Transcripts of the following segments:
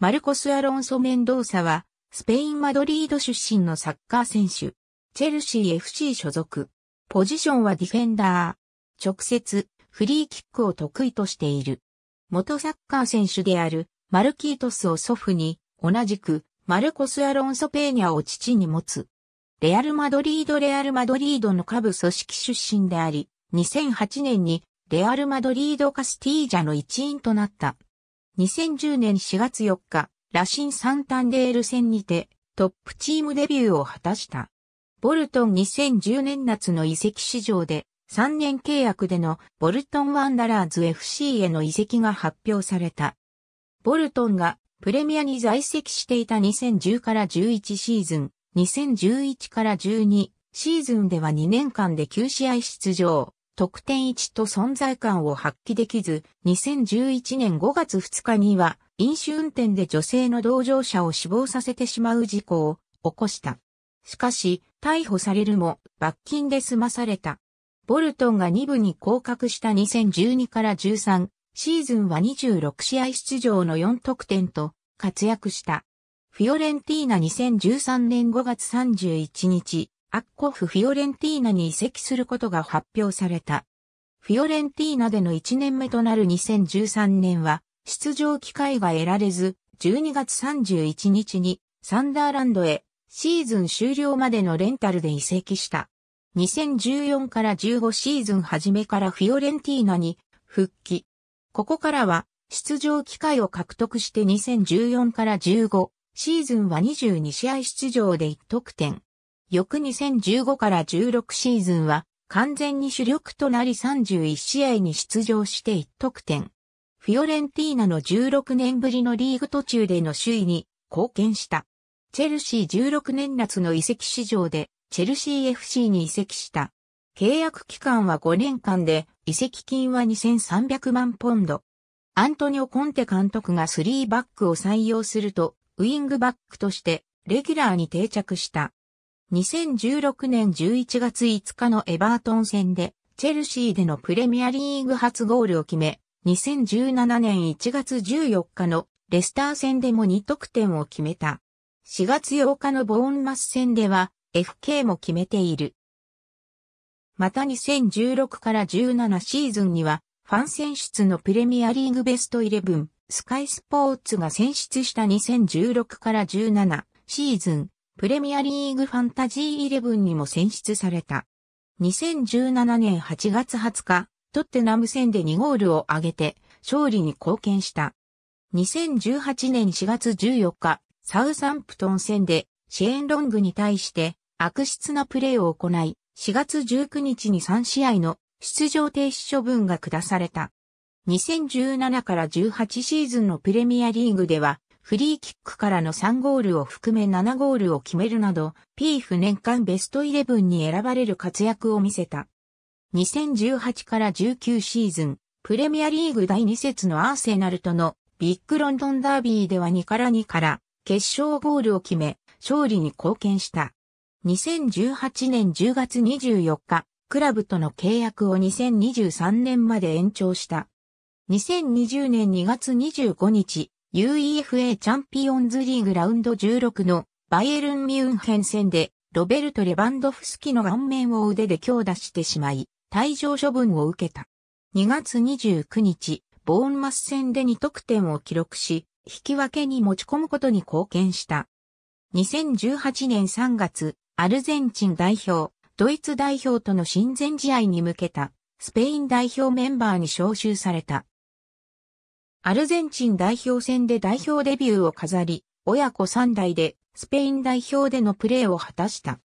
マルコス・アロンソ・メンドーサは、スペイン・マドリード出身のサッカー選手、チェルシー FC 所属。ポジションはディフェンダー。直接、フリーキックを得意としている。元サッカー選手である、マルキートスを祖父に、同じく、マルコス・アロンソ・ペーニャを父に持つ。レアル・マドリード・レアル・マドリードの下部組織出身であり、2008年にレアル・マドリード・カスティージャの一員となった。2010年4月4日、ラシン・サンタンデール戦にてトップチームデビューを果たした。ボルトン2010年夏の移籍市場で3年契約でのボルトンワンダラーズ FC への移籍が発表された。ボルトンがプレミアに在籍していた2010から11シーズン、2011から12シーズンでは2年間で9試合出場。得点1と存在感を発揮できず、2011年5月2日には、飲酒運転で女性の同乗者を死亡させてしまう事故を起こした。しかし、逮捕されるも、罰金で済まされた。ボルトンが2部に降格した2012から13、シーズンは26試合出場の4得点と活躍した。フィオレンティーナ2013年5月31日、アッコフ・フィオレンティーナに移籍することが発表された。フィオレンティーナでの1年目となる2013年は、出場機会が得られず、12月31日にサンダーランドへシーズン終了までのレンタルで移籍した。2014から15シーズン初めからフィオレンティーナに復帰。ここからは出場機会を獲得して2014から15シーズンは22試合出場で1得点、翌2015から16シーズンは完全に主力となり31試合に出場して1得点。フィオレンティーナの16年ぶりのリーグ途中での首位に貢献した。チェルシー16年夏の移籍市場でチェルシー FC に移籍した。契約期間は5年間で移籍金は2300万ポンド。アントニオ・コンテ監督が3バックを採用すると、ウィングバックとしてレギュラーに定着した。2016年11月5日のエバートン戦で、チェルシーでのプレミアリーグ初ゴールを決め、2017年1月14日のレスター戦でも2得点を決めた。4月8日のボーンマス戦では FK も決めている。また2016から17シーズンにはファン選出のプレミアリーグベスト11スカイスポーツが選出した2016から17シーズンプレミアリーグファンタジー11にも選出された。2017年8月20日、トッテナム戦で2ゴールを挙げて、勝利に貢献した。2018年4月14日、サウサンプトン戦で、シェーンロングに対して、悪質なプレーを行い、4月19日に3試合の出場停止処分が下された。2017から18シーズンのプレミアリーグでは、フリーキックからの3ゴールを含め7ゴールを決めるなど、ピーフ年間ベストイレブンに選ばれる活躍を見せた。2018から19シーズン、プレミアリーグ第2節のアーセナルとのビッグロンドンダービーでは2から2から決勝ゴールを決め、勝利に貢献した。2018年10月24日、クラブとの契約を2023年まで延長した。2020年2月25日、UEFA チャンピオンズリーグラウンド16のバイエルン・ミュンヘン戦でロベルト・レバンドフスキの顔面を腕で強打してしまい、退場処分を受けた。2月29日、ボーンマス戦で2得点を記録し、引き分けに持ち込むことに貢献した。2018年3月、アルゼンチン代表、ドイツ代表との親善試合に向けた、スペイン代表メンバーに招集された。アルゼンチン代表戦で代表デビューを飾り、親子3代でスペイン代表でのプレーを果たした。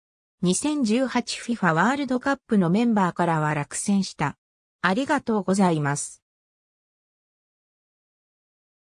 2018FIFA ワールドカップのメンバーからは落選した。ありがとうございます。